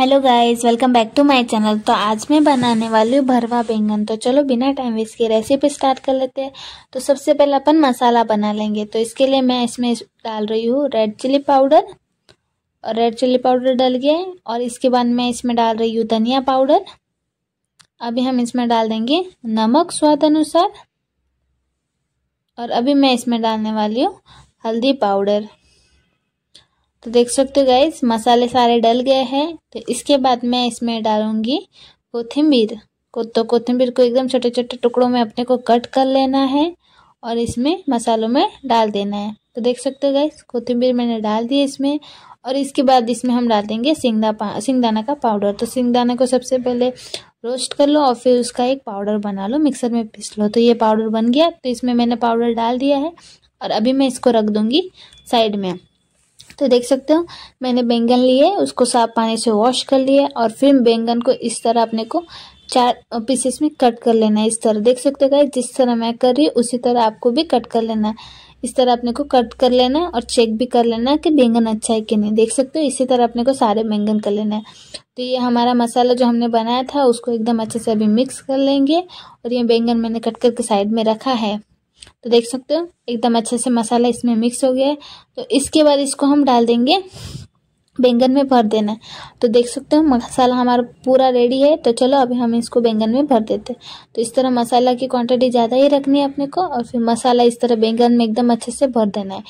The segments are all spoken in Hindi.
hello guys welcome back to my channel तो आज मैं बनाने वाली हूँ भरवा बैंगन तो चलो बिना टाइम वेस्ट के रेसिपी स्टार्ट कर लेते हैं तो सबसे पहले अपन मसाला बना लेंगे तो इसके लिए मैं इसमें डाल रही हूँ रेड चिली पाउडर और रेड चिली पाउडर डल गया और इसके बाद मैं इसमें डाल रही हूँ धनिया पाउडर अभी हम इसमें डाल देंगे नमक स्वाद अनुसार और अभी मैं इसमें डालने वाली हूँ हल्दी पाउडर तो देख सकते हो गाइज मसाले सारे डल गए हैं तो इसके बाद मैं इसमें डालूँगी कोथिम्बीर को तो कोथिम्बीर को एकदम छोटे छोटे टुकड़ों में अपने को कट कर लेना है और इसमें मसालों में डाल देना है तो देख सकते हो गाइज कोथिम्बीर मैंने डाल दी इसमें और इसके बाद इसमें हम डाल देंगे सिंगदा पा सिंगदाना का पाउडर तो सिंगदाना को सबसे पहले रोस्ट कर लो और फिर उसका एक पाउडर बना लो मिक्सर में पीस लो तो ये पाउडर बन गया तो इसमें मैंने पाउडर डाल दिया है और अभी मैं इसको रख दूँगी साइड में तो देख सकते हो मैंने बैंगन लिए उसको साफ पानी से वॉश कर लिया और फिर बैंगन को इस तरह अपने को चार पीसेस में कट कर लेना है इस तरह देख सकते हो जिस तरह मैं कर रही हूँ उसी तरह आपको भी कट कर लेना है इस तरह अपने को कट कर लेना है और चेक भी कर लेना है कि बैंगन अच्छा है कि नहीं देख सकते हो इसी तरह अपने को सारे बैंगन कर लेना है तो ये हमारा मसाला जो हमने बनाया था उसको एकदम अच्छे से अभी मिक्स कर लेंगे और ये बैंगन मैंने कट करके साइड में रखा है तो देख सकते हो एकदम अच्छे से मसाला इसमें मिक्स हो गया है तो इसके बाद इसको हम डाल देंगे बैंगन में भर देना है तो देख सकते हो मसाला हमारा पूरा रेडी है तो चलो अभी हम इसको बैंगन में भर देते हैं तो इस तरह मसाला की क्वांटिटी ज़्यादा ही रखनी है अपने को और फिर मसाला इस तरह बैंगन में एकदम अच्छे से भर देना है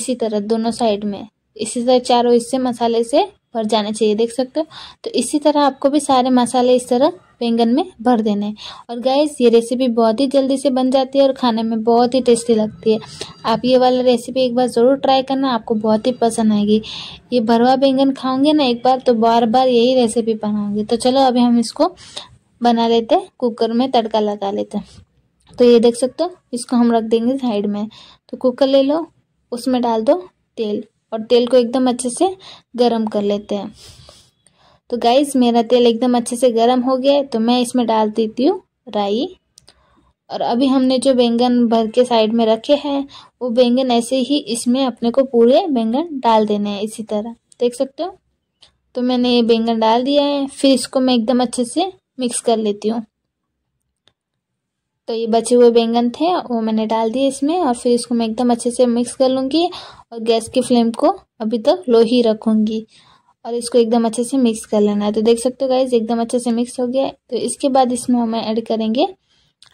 इसी तरह दोनों साइड में इसी तरह चारों हिस्से मसाले से भर जाना चाहिए देख सकते हो तो इसी तरह आपको भी सारे मसाले इस तरह बैंगन में भर देने हैं और गैस ये रेसिपी बहुत ही जल्दी से बन जाती है और खाने में बहुत ही टेस्टी लगती है आप ये वाला रेसिपी एक बार ज़रूर ट्राई करना आपको बहुत ही पसंद आएगी ये भरवा बैंगन खाओगे ना एक बार तो बार बार यही रेसिपी बनाओगे तो चलो अभी हम इसको बना लेते हैं कुकर में तड़का लगा लेते हैं तो ये देख सकते हो इसको हम रख देंगे साइड में तो कुकर ले लो उसमें डाल दो तेल और तेल को एकदम अच्छे से गर्म कर लेते हैं तो गाइस मेरा तेल एकदम अच्छे से गर्म हो गया है तो मैं इसमें डाल देती हूँ राई और अभी हमने जो बैंगन भर के साइड में रखे हैं वो बैंगन ऐसे ही इसमें अपने को पूरे बैंगन डाल देने हैं इसी तरह देख सकते हो तो मैंने ये बैंगन डाल दिया है फिर इसको मैं एकदम अच्छे से मिक्स कर लेती हूँ तो ये बचे हुए बैंगन थे वो मैंने डाल दिए इसमें और फिर इसको मैं एकदम अच्छे से मिक्स कर लूँगी और गैस की फ्लेम को अभी तक लो ही रखूँगी और इसको एकदम अच्छे से मिक्स कर लेना है तो देख सकते हो गाइज एकदम अच्छे से मिक्स हो गया तो इसके बाद इसमें हम ऐड करेंगे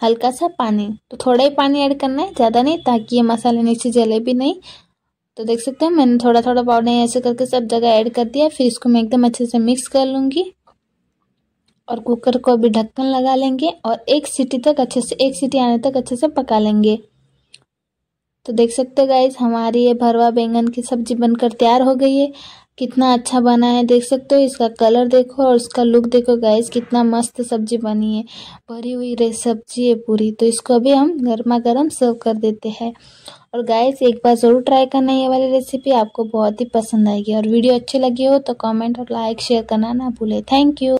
हल्का सा पानी तो थोड़ा ही पानी ऐड करना है ज़्यादा नहीं ताकि ये मसाले नीचे जले भी नहीं तो देख सकते हैं मैंने थोड़ा थोड़ा पाउडर ऐसे करके सब जगह ऐड कर दिया फिर इसको मैं एकदम अच्छे से मिक्स कर लूँगी और कुकर को भी ढक्कन लगा लेंगे और एक सीटी तक अच्छे से एक सीटी आने तक अच्छे से पका लेंगे तो देख सकते हो गाइज हमारी ये भरवा बैंगन की सब्जी बनकर तैयार हो गई है कितना अच्छा बना है देख सकते हो इसका कलर देखो और इसका लुक देखो गाइस कितना मस्त सब्जी बनी है भरी हुई रे सब्जी है पूरी तो इसको अभी हम गर्मा गर्म सर्व कर देते हैं और गाइस एक बार ज़रूर ट्राई करना ये वाली रेसिपी आपको बहुत ही पसंद आएगी और वीडियो अच्छी लगी हो तो कमेंट और लाइक शेयर करना ना भूले थैंक यू